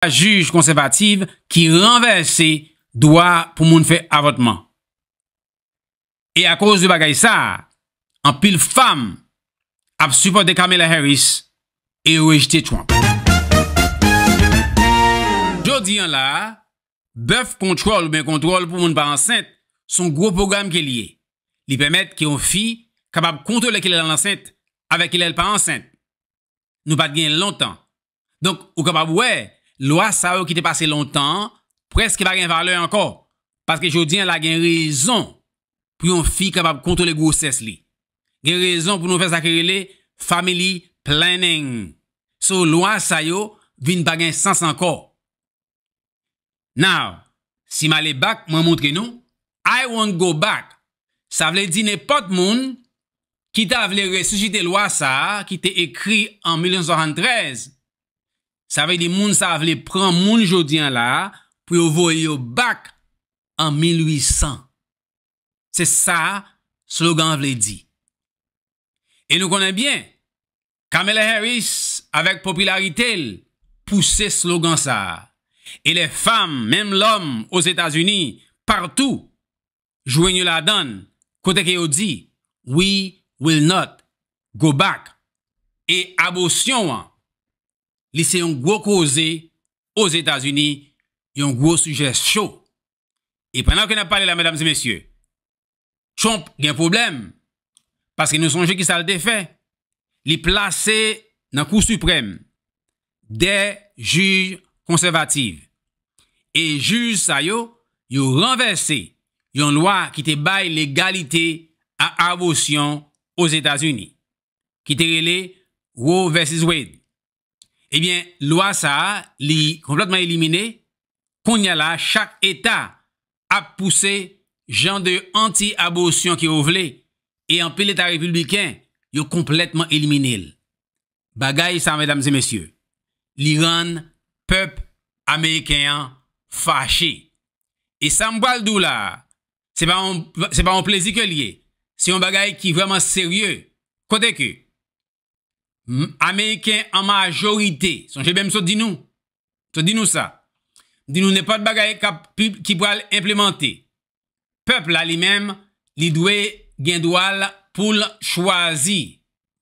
A juj konservative ki renverse doa pou moun fè avotman. E a koz di bagay sa, an pil fam ap support de Kamala Harris e ou rejte Trump. Jodi an la, bèf kontrol ou bè kontrol pou moun pa ansènt, son gro program ke liye. Li pèmèt ki an fi kapab kontrol ekilè l'ansènt avèk ilè l'pa ansènt. Nou pat gen lontan. Donk ou kapab wè, lwa sa yo ki te pase lontan, preske bagen vale anko, paske jodi an la gen rezon pou yon fi kabab kontole gwo ses li. Gen rezon pou nou fes akere li, family planning. So lwa sa yo, vin bagen sans anko. Now, si ma le bak, mwen montre nou, I won't go back. Sa vle di ne pot moun, ki ta vle resujite lwa sa, ki te ekri an 1913. Sa ve li moun sa vle pran moun jodi an la pou yo voye yo bak an 1800. Se sa slogan vle di. E nou konen bien, Kamala Harris avek popularite l pou se slogan sa. E le fam, menm lom, os Etasuni, partou, jouen yo la dan, kote ke yo di, we will not go back e abosyon an. li se yon gwo koze o Zetazuni, yon gwo sujes chou. E prenan ke na pale la, madame zi mesye, chomp gen problem paske nou sonje ki sa l defen, li plase nan kou suprem de juj konservative. E juj sa yo, yo renverse yon loa ki te bay legalite a avosyon o Zetazuni. Ki te rele Roe vs Wade. Ebyen, lwa sa li kompletman elimine, kon ya la, chak etat ap puse jan de anti-abosyon ki yo vle, e an pil etat republikan, yo kompletman elimine. Bagay sa, mèdames et messieurs, l'Iran, pep, amèyken, faché. E sa mbal dou la, se pa mwen plezi ke liye, se yon bagay ki vreman serye, kote ke? Amèyken an majorite, son jè bèm so di nou, so di nou sa, di nou nè pat bagay ki pou al implemente. Pepl a li mèm, li dwe gèndou al pou l chwazi,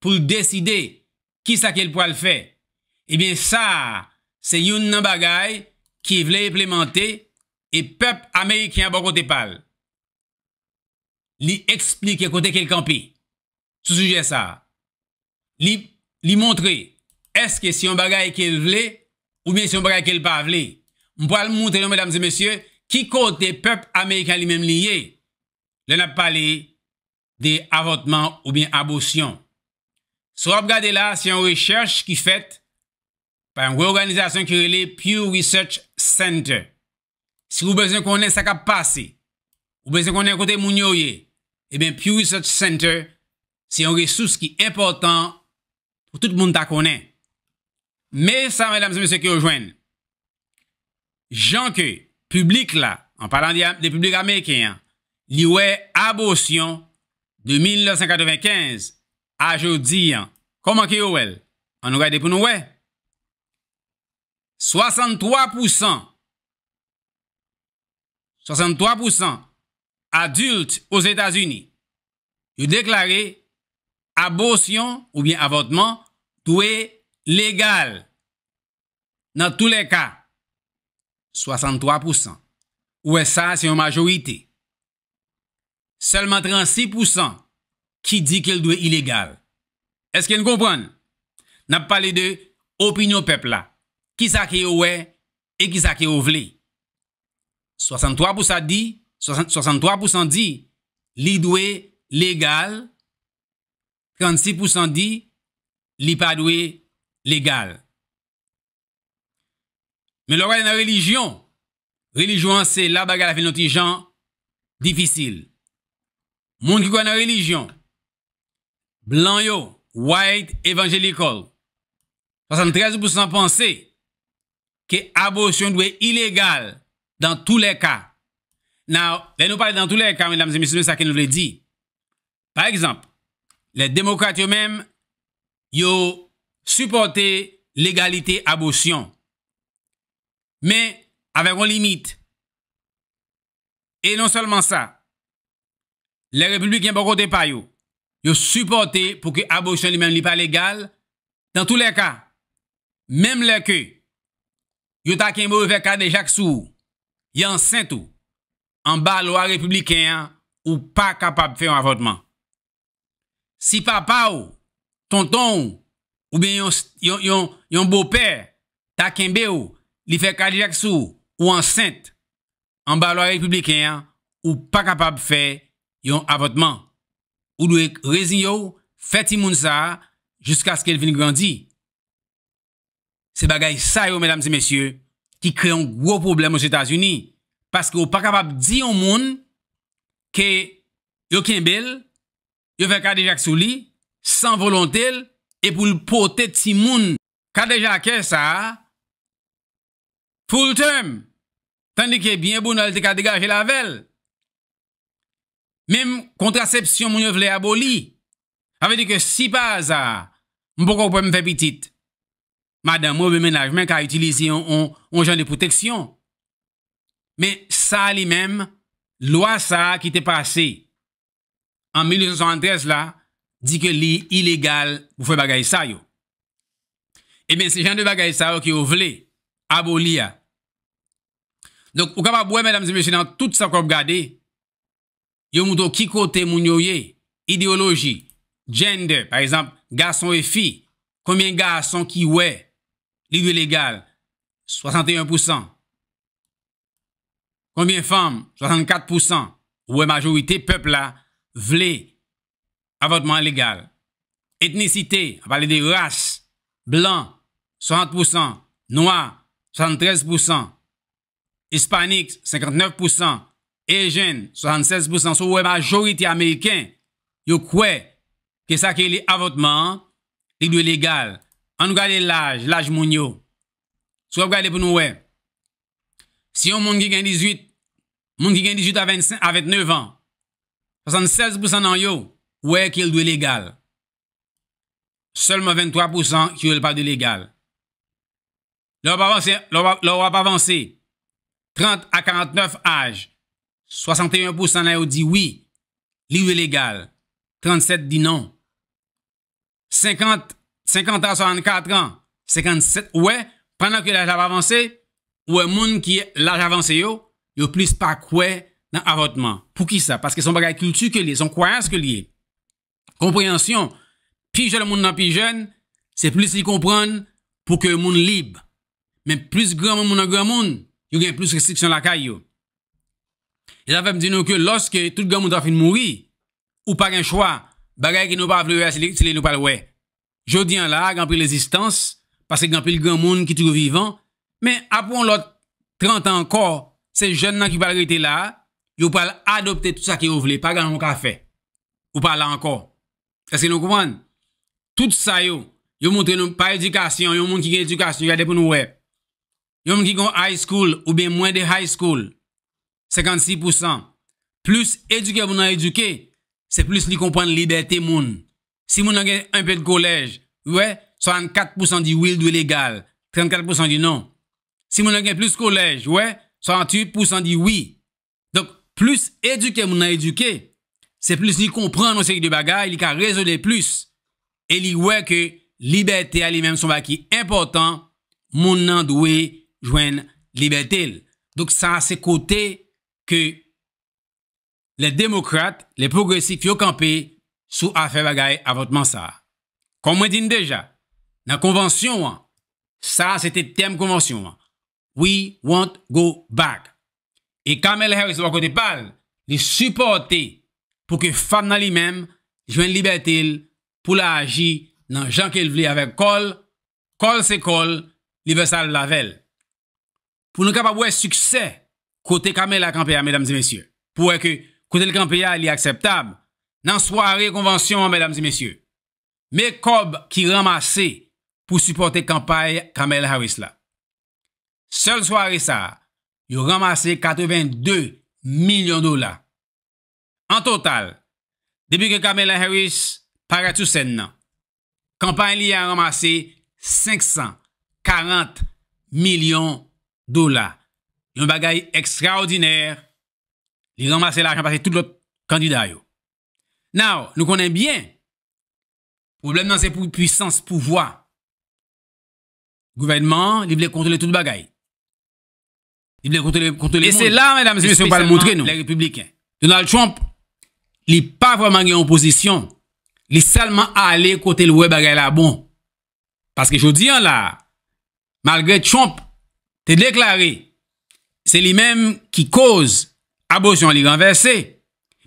pou l deside, ki sa ke l pou al fè. Ebyen eh sa, se youn nan bagay ki vle implemente, e pep amèyken a bon kote pal. Li eksplike kote ke l kampi. Sou suje sa. Li Li montre, eske si yon bagay ke vle, ou bien si yon bagay ke l pa vle. Mpwa l montre nou, mesdames et messieurs, ki kote pep Amerikan li menm li ye. Le nap pale de avotman ou bien avosyon. So ap gade la, si yon recherche ki fet, pa yon reorganizasyon ki rele Pure Research Center. Si yon bezon konen sakap pase, yon bezon konen kote mounyo ye, e ben Pure Research Center, si yon resous ki importan, Ou tout moun ta konen. Me sa, madame se, mese ki yo jwen. Jan ke, publik la, an palan de publik Amerike, li we abosyon de 1995 a jodi, koman ki yo we? An nou gade pou nou we? 63% 63% adulte ou zétas uni. Yo deklare abosyon ou bien avotman dwe legal, nan tou le ka, 63%. Ouwe, sa, se yon majorite. Selman 36%, ki di ke l dwe ilegal. Eske yon kompran? Nan pa pale de opinyo pepla. Ki sa ki ouwe, e ki sa ki ouvle. 63% di, 63% di, li dwe legal, 36% di, li pa dwe legal. Men lor wè nan relijyon, relijyon se la baga la fin noti jan, difisil. Moun ki kwa nan relijyon, blan yo, white evangelical, 73% pense ke abosyon dwe ilegal dan tou le ka. Nan, lè nou pale dan tou le ka, men damse misilou sa ke nou vle di. Par exemple, le demokrat yo mèm yo supporte l'egalite abosyon. Men, ave kon limite. E non solman sa, le republikan pa kote pa yo, yo supporte pou ki abosyon li men li pa legal, dan tou le ka, menm le ke, yo ta kenmou veka de jak sou, yon sentou, an ba lo a republikan ou pa kapap fe yon avotman. Si pa pa ou, ou bien yon, yon, beau-père, ta kembe ou, li fait cardiaque sou, ou enceinte, en bas républicain, hein, ou pas capable de faire yon avortement. Ou doit résigner, ti moun ça, jusqu'à ce qu'elle vienne grandir. C'est bagay ça, mesdames et messieurs, qui crée un gros problème aux États-Unis. Parce que ou pas capable de dire au monde que yo kembel, yo fait cardiaque sous lui, San volontel, E pou l'potet si moun, Kadeja ke sa, Full term, Tande ke bien bou nou alte kade gaje lavel, Mem kontrasepsyon moun yo vle aboli, Avede ke si paz a, Mpoko pou mwen fe pitit, Madan mwen menajmen, Kade utilize yon joun de poteksyon, Me sa li mem, Lwa sa ki te pase, An 1913 la, di ke li ilegal pou fwe bagay sa yo. Emen, eh se jan de bagay sa yo ki yo vle, abo li ya. Donk, ou kapap wè, mèdam zi mèche, nan tout sa korp gade, yo moutou ki kote mounyo ye, ideologi, gender, par exemple, gason e fi, konbyen gason ki wè, li vle legal, 61%, konbyen fam, 64%, wè majorite, pepl la, vle legal, avotman legal, etnisite, apale de rase, blan, 70%, noa, 73%, hispanik, 59%, ejen, 76%, sou wè majoriti Ameriken, yo kwe, ke sakye li avotman, li dwe legal, an nou gade l'aj, l'aj moun yo, sou wè gade pou nou wè, si yo moun ki gen 18, moun ki gen 18 avet 9 an, 76% nan yo, Ouè kèl dwe legal. Sèlman 23% kèl dwe legal. Lè wè pa avansè. 30 à 49 âj. 61% lè wè di wè. Lè wè legal. 37% di non. 50 à 74 ans. 57, ouè. Pendan kèl lè avansè, ouè moun kèl lè avansè yo, yo plis pa kwe nan avotman. Pou ki sa? Paske son bagay kultu ke li, son kwa yas ke li e. Compréhension. Plus jeune monde plus jeune, c'est plus y comprendre pour que le monde libre. Mais plus grand monde dans grand monde, il y a plus restriction la caille. Et avait me dit que lorsque tout grand monde a fini mourir ou pas un choix, bagaille qui nous pas plus, c'est les nous pas le Je dis en là grand prie l'existence parce que grand le grand monde qui est toujours vivant, mais après l'autre 30 ans encore, ces jeunes là qui va rester là, ils pas adopter tout ça qui voulaient, pas grand café. Ou pas là encore que nous que Tout ça, yo, yo montre éducation, pas éducation, yo moun ki gen éducation. yade pou nous we. Yo moun qui gen high school ou bien moins de high school, 56%. Plus éduqués, moins nan éduqué, c'est plus li la liberté Si moun a un peu de collège, ouais, 64% oui, oui, est légal. 34% dit non. Si moun a plus de ouais, 68% dit oui. Donc, plus éduqués, moun nan Se plus li kompren nou seri de bagay, li ka rezole plus. E li wè ke libertè alè mèm son baki important, moun nan dwe jwen libertè lè. Dok sa se kote ke le demokrate, le progresif yo kampe, sou afer bagay avotman sa. Komwen din deja, nan konwansyon an, sa se te tem konwansyon an, we won't go back. E kamel her se wakote pal, li supporte, pou ke fad nan li menm jwen libetil pou la aji nan jan ke l vli avek kol, kol se kol, li ve sal lavel. Pou nou kapabwe sukse kote kamel la kampeya, medamzi mesye, pou e ke kote l kampeya li akseptab nan sware konvansyon, medamzi mesye, me kob ki ramase pou suporte kampaye kamel hawis la. Sele sware sa, yo ramase 82 milyon dola, En total, Depuis que Kamala Harris tout sen La campagne li a ramassé... 540 millions Un dola. extraordinaire. Il a ramassé l'argent parce que tout le candidat... yo. Now, nous connaissons bien, Problème dans pour la puissance pouvoir. Gouvernement, Il voulait contrôler tout le Il voulait contrôler contrôler Et monde. Et c'est là, mesdames et messieurs, va le montrer nous. Les républicains. Donald Trump, li pa fwa man gen oposisyon, li salman ale kote lwe bagay la bon. Paske jodi an la, malgre Trump te deklare, se li menm ki koz abosyon li renverse,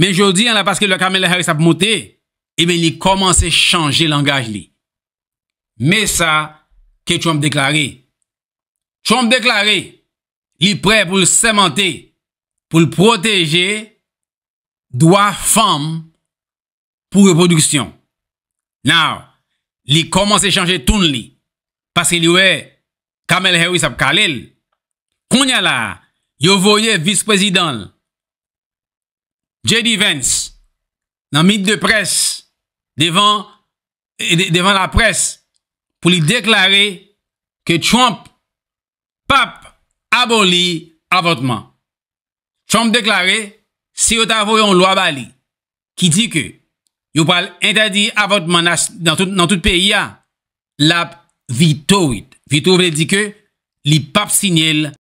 men jodi an la paske lwa Kamel Harris apmote, e men li komanse chanje langaj li. Men sa, ke Trump deklare. Trump deklare, li pre pou semente, pou l proteje, doit femme pour reproduction. Now, il commence à changer tout Parce qu'il y ouais, Kamel Harris a il y la, yo le vice-président J.D. Vance dans mythe de presse devant, eh, devant la presse pour lui déclarer que Trump pape aboli avortement. Trump déclarait Si yo ta voyon lwa bali, ki di ke, yo pal entadi avot manas nan tout peyi ya, lap vi to it. Vi to vle di ke, li pap sinil.